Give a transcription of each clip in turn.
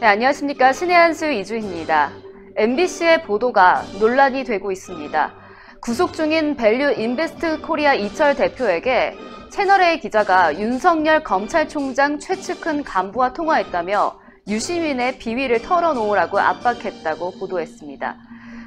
네, 안녕하십니까. 신의 한수 이주희입니다. MBC의 보도가 논란이 되고 있습니다. 구속 중인 밸류 인베스트 코리아 이철 대표에게 채널A 기자가 윤석열 검찰총장 최측근 간부와 통화했다며 유시민의 비위를 털어놓으라고 압박했다고 보도했습니다.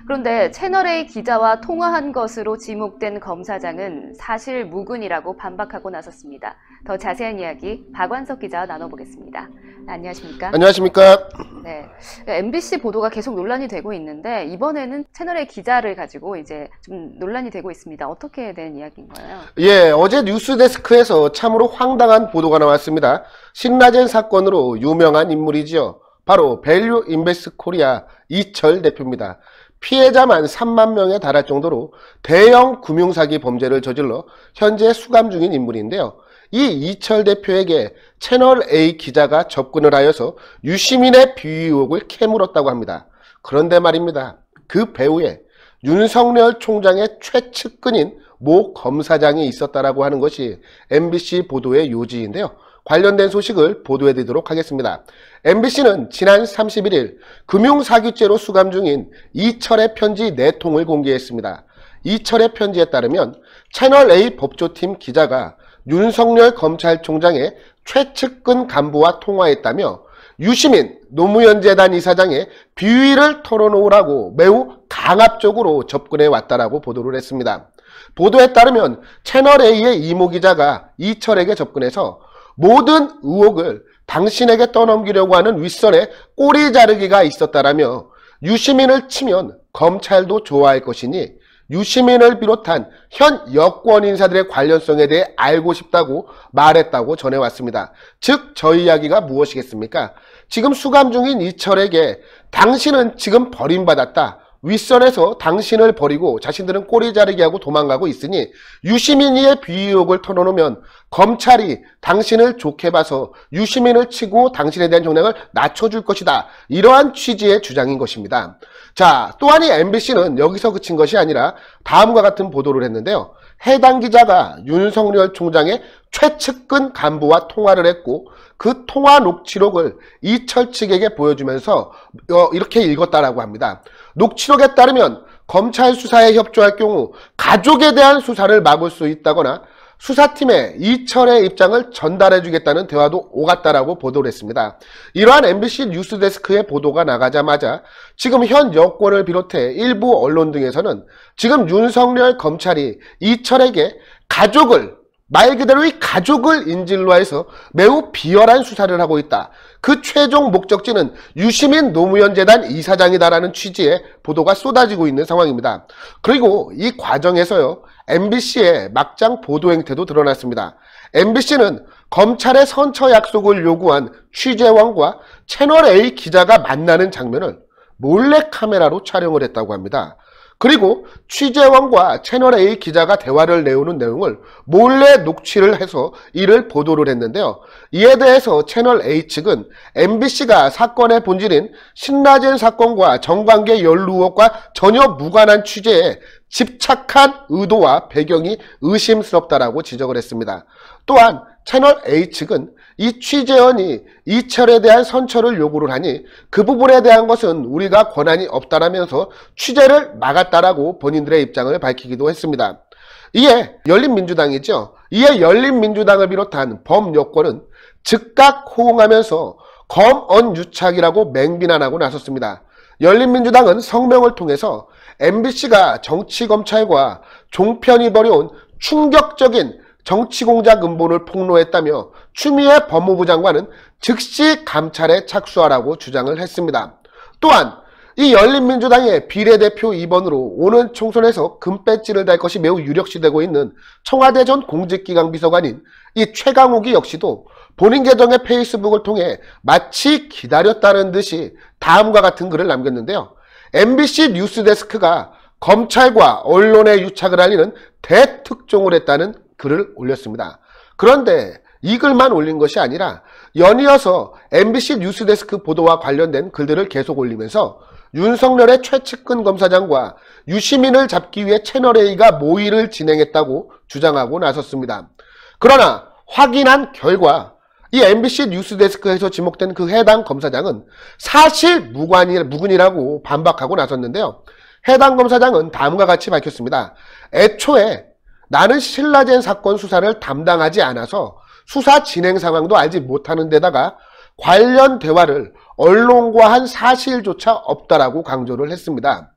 그런데 채널A 기자와 통화한 것으로 지목된 검사장은 사실 무근이라고 반박하고 나섰습니다. 더 자세한 이야기 박완석 기자와 나눠보겠습니다. 안녕하십니까? 안녕하십니까? 네. MBC 보도가 계속 논란이 되고 있는데 이번에는 채널의 기자를 가지고 이제 좀 논란이 되고 있습니다. 어떻게 된 이야기인가요? 예, 어제 뉴스데스크에서 참으로 황당한 보도가 나왔습니다. 신라젠 사건으로 유명한 인물이지요. 바로 밸류 인베스 코리아 이철 대표입니다. 피해자만 3만 명에 달할 정도로 대형 금융사기 범죄를 저질러 현재 수감 중인 인물인데요. 이 이철 대표에게 채널A 기자가 접근을 하여서 유시민의 비위 의혹을 캐물었다고 합니다. 그런데 말입니다. 그배후에 윤석열 총장의 최측근인 모 검사장이 있었다라고 하는 것이 MBC 보도의 요지인데요. 관련된 소식을 보도해드리도록 하겠습니다. MBC는 지난 31일 금융사기죄로 수감 중인 이철의 편지 4통을 공개했습니다. 이철의 편지에 따르면 채널A 법조팀 기자가 윤석열 검찰총장의 최측근 간부와 통화했다며 유시민 노무현재단 이사장의 비위를 털어놓으라고 매우 강압적으로 접근해 왔다라고 보도를 했습니다. 보도에 따르면 채널A의 이모 기자가 이철에게 접근해서 모든 의혹을 당신에게 떠넘기려고 하는 윗선에 꼬리 자르기가 있었다라며 유시민을 치면 검찰도 좋아할 것이니 유시민을 비롯한 현 여권 인사들의 관련성에 대해 알고 싶다고 말했다고 전해왔습니다. 즉, 저희 이야기가 무엇이겠습니까? 지금 수감 중인 이철에게 당신은 지금 버림받았다. 윗선에서 당신을 버리고 자신들은 꼬리 자르게 하고 도망가고 있으니 유시민이의 비유혹을 털어놓으면 검찰이 당신을 좋게 봐서 유시민을 치고 당신에 대한 형량을 낮춰줄 것이다. 이러한 취지의 주장인 것입니다. 자, 또한 이 MBC는 여기서 그친 것이 아니라 다음과 같은 보도를 했는데요. 해당 기자가 윤석열 총장의 최측근 간부와 통화를 했고 그 통화 녹취록을 이철 측에게 보여주면서 어, 이렇게 읽었다라고 합니다. 녹취록에 따르면 검찰 수사에 협조할 경우 가족에 대한 수사를 막을 수 있다거나 수사팀에 이철의 입장을 전달해주겠다는 대화도 오갔다라고 보도를 했습니다. 이러한 MBC 뉴스데스크의 보도가 나가자마자 지금 현 여권을 비롯해 일부 언론 등에서는 지금 윤석열 검찰이 이철에게 가족을 말 그대로 이 가족을 인질로 해서 매우 비열한 수사를 하고 있다. 그 최종 목적지는 유시민 노무현 재단 이사장이다라는 취지의 보도가 쏟아지고 있는 상황입니다. 그리고 이 과정에서요. MBC의 막장 보도 행태도 드러났습니다. MBC는 검찰의 선처 약속을 요구한 취재원과 채널A 기자가 만나는 장면을 몰래 카메라로 촬영을 했다고 합니다. 그리고 취재원과 채널A 기자가 대화를 내오는 내용을 몰래 녹취를 해서 이를 보도를 했는데요. 이에 대해서 채널A 측은 MBC가 사건의 본질인 신라젠 사건과 정관계 연루 의혹과 전혀 무관한 취재에 집착한 의도와 배경이 의심스럽다라고 지적을 했습니다. 또한 채널 A 측은 이 취재원이 이철에 대한 선처를 요구를 하니 그 부분에 대한 것은 우리가 권한이 없다라면서 취재를 막았다라고 본인들의 입장을 밝히기도 했습니다. 이에 열린민주당이죠. 이에 열린민주당을 비롯한 범여권은 즉각 호응하면서 검언유착이라고 맹비난하고 나섰습니다. 열린민주당은 성명을 통해서 MBC가 정치검찰과 종편이 벌여온 충격적인 정치공작 음본을 폭로했다며 추미애 법무부 장관은 즉시 감찰에 착수하라고 주장을 했습니다. 또한 이 열린민주당의 비례대표 2번으로 오는 총선에서 금배지를 달 것이 매우 유력시되고 있는 청와대 전 공직기강 비서관인 이 최강욱이 역시도 본인 계정의 페이스북을 통해 마치 기다렸다는 듯이 다음과 같은 글을 남겼는데요. MBC 뉴스데스크가 검찰과 언론의 유착을 알리는 대특종을 했다는 글을 올렸습니다. 그런데 이 글만 올린 것이 아니라 연이어서 MBC 뉴스데스크 보도와 관련된 글들을 계속 올리면서 윤석열의 최측근 검사장과 유시민을 잡기 위해 채널A가 모의를 진행했다고 주장하고 나섰습니다. 그러나 확인한 결과 이 MBC 뉴스데스크에서 지목된 그 해당 검사장은 사실 무관이, 무근이라고 반박하고 나섰는데요. 해당 검사장은 다음과 같이 밝혔습니다. 애초에 나는 신라젠 사건 수사를 담당하지 않아서 수사 진행 상황도 알지 못하는 데다가 관련 대화를 언론과 한 사실조차 없다라고 강조를 했습니다.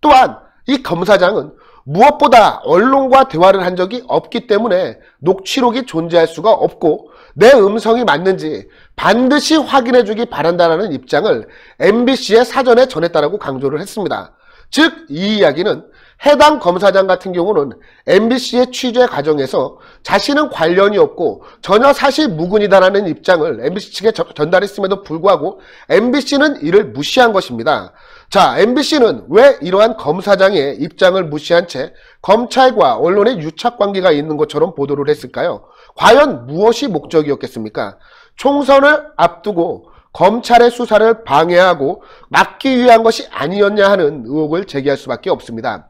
또한 이 검사장은 무엇보다 언론과 대화를 한 적이 없기 때문에 녹취록이 존재할 수가 없고 내 음성이 맞는지 반드시 확인해 주기 바란다라는 입장을 MBC에 사전에 전했다라고 강조를 했습니다. 즉, 이 이야기는 해당 검사장 같은 경우는 MBC의 취재 과정에서 자신은 관련이 없고 전혀 사실 무근이다라는 입장을 MBC 측에 전달했음에도 불구하고 MBC는 이를 무시한 것입니다. 자, MBC는 왜 이러한 검사장의 입장을 무시한 채 검찰과 언론의 유착관계가 있는 것처럼 보도를 했을까요? 과연 무엇이 목적이었겠습니까? 총선을 앞두고 검찰의 수사를 방해하고 막기 위한 것이 아니었냐 하는 의혹을 제기할 수밖에 없습니다.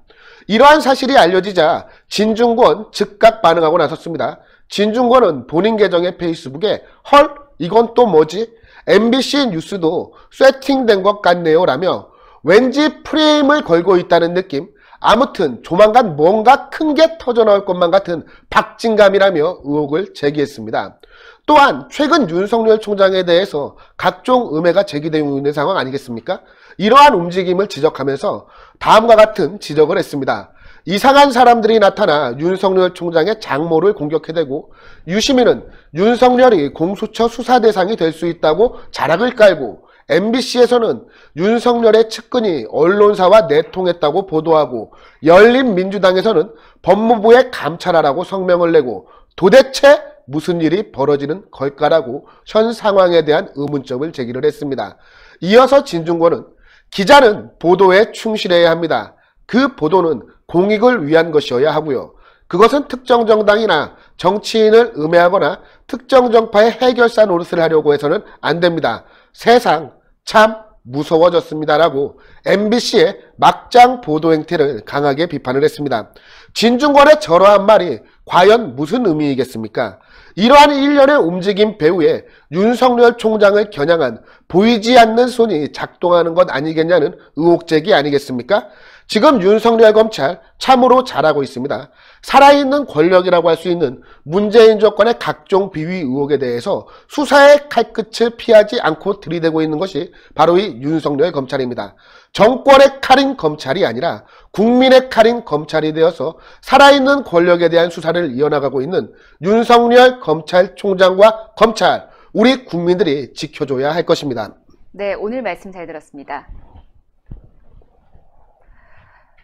이러한 사실이 알려지자 진중권 즉각 반응하고 나섰습니다. 진중권은 본인 계정의 페이스북에 헐 이건 또 뭐지? MBC 뉴스도 세팅된 것 같네요 라며 왠지 프레임을 걸고 있다는 느낌 아무튼 조만간 뭔가 큰 게 터져나올 것만 같은 박진감이라며 의혹을 제기했습니다. 또한 최근 윤석열 총장에 대해서 각종 음해가 제기되고 있는 상황 아니겠습니까? 이러한 움직임을 지적하면서 다음과 같은 지적을 했습니다. 이상한 사람들이 나타나 윤석열 총장의 장모를 공격해대고 유시민은 윤석열이 공수처 수사 대상이 될 수 있다고 자락을 깔고 MBC에서는 윤석열의 측근이 언론사와 내통했다고 보도하고 열린민주당에서는 법무부에 감찰하라고 성명을 내고 도대체 무슨 일이 벌어지는 걸까라고 현 상황에 대한 의문점을 제기를 했습니다. 이어서 진중권은 기자는 보도에 충실해야 합니다. 그 보도는 공익을 위한 것이어야 하고요. 그것은 특정 정당이나 정치인을 음해하거나 특정 정파의 해결사 노릇을 하려고 해서는 안 됩니다. 세상 참 무서워졌습니다라고 MBC의 막장 보도 행태를 강하게 비판을 했습니다. 진중권의 저러한 말이 과연 무슨 의미이겠습니까? 이러한 일련의 움직임 배후에 윤석열 총장을 겨냥한 보이지 않는 손이 작동하는 것 아니겠냐는 의혹 제기 아니겠습니까? 지금 윤석열 검찰 참으로 잘하고 있습니다. 살아있는 권력이라고 할 수 있는 문재인 조건의 각종 비위 의혹에 대해서 수사의 칼끝을 피하지 않고 들이대고 있는 것이 바로 이 윤석열 검찰입니다. 정권의 칼인 검찰이 아니라 국민의 칼인 검찰이 되어서 살아있는 권력에 대한 수사를 이어나가고 있는 윤석열 검찰총장과 검찰, 우리 국민들이 지켜줘야 할 것입니다. 네, 오늘 말씀 잘 들었습니다.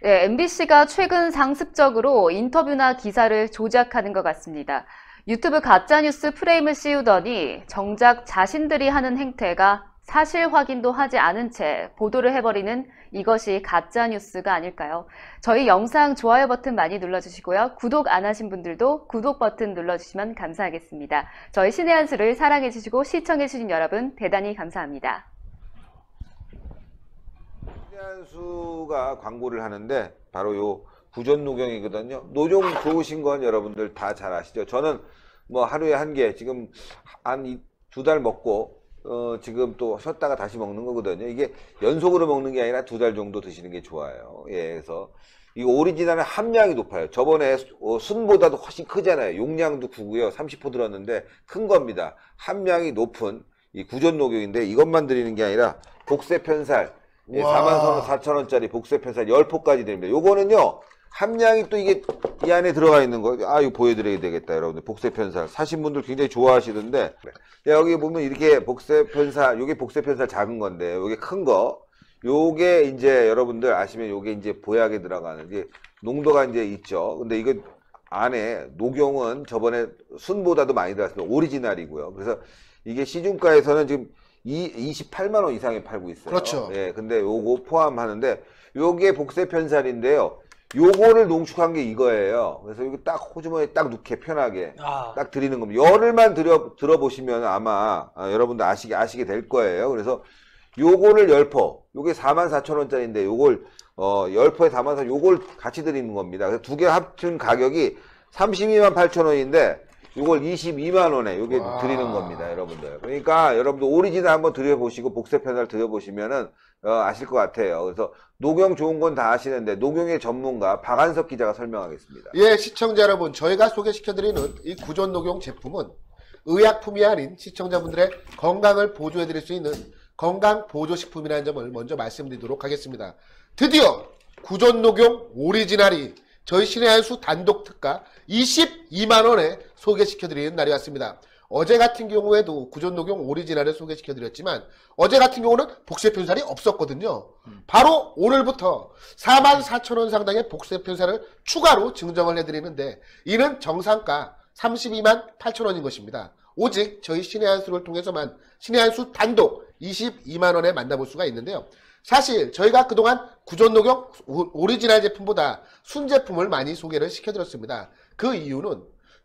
네, 예, MBC가 최근 상습적으로 인터뷰나 기사를 조작하는 것 같습니다. 유튜브 가짜뉴스 프레임을 씌우더니 정작 자신들이 하는 행태가 사실 확인도 하지 않은 채 보도를 해버리는 이것이 가짜뉴스가 아닐까요? 저희 영상 좋아요 버튼 많이 눌러주시고요. 구독 안 하신 분들도 구독 버튼 눌러주시면 감사하겠습니다. 저희 신의 한 수를 사랑해주시고 시청해주신 여러분 대단히 감사합니다. 한수가 광고를 하는데 바로 요 부전 노경이거든요. 노종 좋으신 건 여러분들 다 잘 아시죠. 저는 뭐 하루에 한 개 지금 한 두 달 먹고 어 지금 또 쉬었다가 다시 먹는 거거든요. 이게 연속으로 먹는 게 아니라 두 달 정도 드시는 게 좋아요. 예, 그래서 이 오리지널은 함량이 높아요. 저번에 어, 순보다도 훨씬 크잖아요. 용량도 크고요. 30호 들었는데 큰 겁니다. 함량이 높은 이 구전 녹용인데 이것만 드리는 게 아니라 복세 편살 예, 44,000원짜리 복세 편살 10포까지 됩니다 요거는요. 함량이 또 이게 이 안에 들어가 있는 거. 아, 이거 보여드려야 되겠다, 여러분들. 복세 편살. 사신 분들 굉장히 좋아하시던데. 네. 여기 보면 이렇게 복세 편살, 요게 복세 편살 작은 건데, 요게 큰 거. 요게 이제 여러분들 아시면 요게 이제 보약에 들어가는 게 농도가 이제 있죠. 근데 이거 안에 녹용은 저번에 순보다도 많이 들어갔습니다. 오리지널이고요. 그래서 이게 시중가에서는 지금 28만 원 이상에 팔고 있어요. 그렇죠. 예, 근데 요거 포함하는데 요게 복세 편살인데요. 요거를 농축한 게 이거예요. 그래서 이거 딱 호주머니 에딱 넣게 편하게 아. 딱 드리는 겁니다. 열흘만 들여, 들어보시면 아마 아, 여러분도 아시게 아시게 될 거예요. 그래서 요거를 열퍼 요게 44,000원짜리인데 요걸 어, 1 0에 담아서 0 요걸 같이 드리는 겁니다. 그래서 두 개 합친 가격이 328,000원인데 이걸 22만원에 요게 와. 드리는 겁니다, 여러분들. 그러니까 여러분들 오리지널 한번 드려보시고 복세 편을드려보시면은 어, 아실 것 같아요. 그래서 녹용 좋은 건 다 아시는데 녹용의 전문가 박한석 기자가 설명하겠습니다. 예, 시청자 여러분, 저희가 소개시켜드리는 이 구전 녹용 제품은 의약품이 아닌 시청자분들의 건강을 보조해드릴 수 있는 건강 보조식품이라는 점을 먼저 말씀드리도록 하겠습니다. 드디어 구전 녹용 오리지널이 저희 신의 한수 단독 특가 22만원에 소개시켜드리는 날이 왔습니다. 어제 같은 경우에도 구전 녹용 오리지널을 소개시켜드렸지만 어제 같은 경우는 복세 편살이 없었거든요. 음. 바로 오늘부터 44,000원 상당의 복세 편살을 추가로 증정을 해드리는데 이는 정상가 32만 8천원인 것입니다. 오직 저희 신의 한 수를 통해서만 신의 한수 단독 22만원에 만나볼 수가 있는데요. 사실 저희가 그동안 구전 녹용 오리지널 제품보다 순 제품을 많이 소개를 시켜드렸습니다. 그 이유는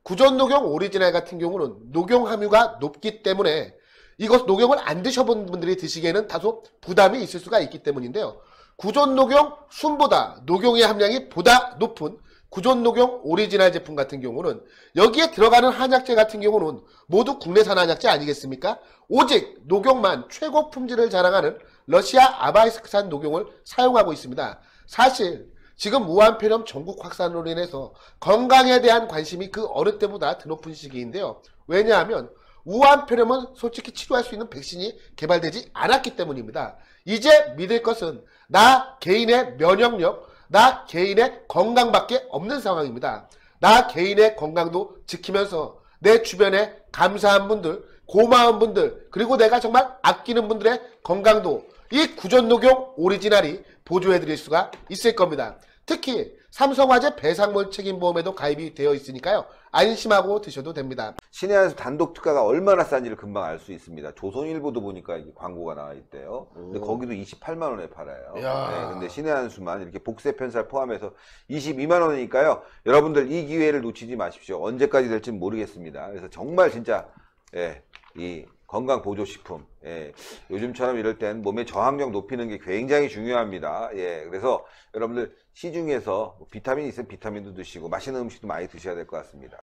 구전 녹용 오리지널 같은 경우는 녹용 함유가 높기 때문에 이것 녹용을 안 드셔본 분들이 드시기에는 다소 부담이 있을 수가 있기 때문인데요. 구전 녹용 순보다 녹용의 함량이 보다 높은 구전 녹용 오리지널 제품 같은 경우는 여기에 들어가는 한약재 같은 경우는 모두 국내산 한약재 아니겠습니까? 오직 녹용만 최고 품질을 자랑하는 러시아 아바이스크산 녹용을 사용하고 있습니다. 사실 지금 무한폐렴 전국 확산으로 인해서 건강에 대한 관심이 그 어느 때보다 더높은 시기인데요. 왜냐하면 우한폐렴은 솔직히 치료할 수 있는 백신이 개발되지 않았기 때문입니다. 이제 믿을 것은 나 개인의 면역력, 나 개인의 건강밖에 없는 상황입니다. 나 개인의 건강도 지키면서 내 주변에 감사한 분들, 고마운 분들, 그리고 내가 정말 아끼는 분들의 건강도 이 구전 녹용 오리지널이 보조해 드릴 수가 있을 겁니다. 특히 삼성화재 배상물 책임보험에도 가입이 되어 있으니까요. 안심하고 드셔도 됩니다. 신해안에서 단독 특가가 얼마나 싼지를 금방 알 수 있습니다. 조선일보도 보니까 이게 광고가 나와 있대요. 근데 거기도 28만 원에 팔아요. 네, 근데 신해안수만 이렇게 복세 편살 포함해서 22만 원이니까요. 여러분들 이 기회를 놓치지 마십시오. 언제까지 될지는 모르겠습니다. 그래서 정말 진짜 예, 이 건강보조식품. 예, 요즘처럼 이럴 땐 몸의 저항력 높이는 게 굉장히 중요합니다. 예, 그래서 여러분들 시중에서 뭐 비타민 있으면 비타민도 드시고 맛있는 음식도 많이 드셔야 될 것 같습니다.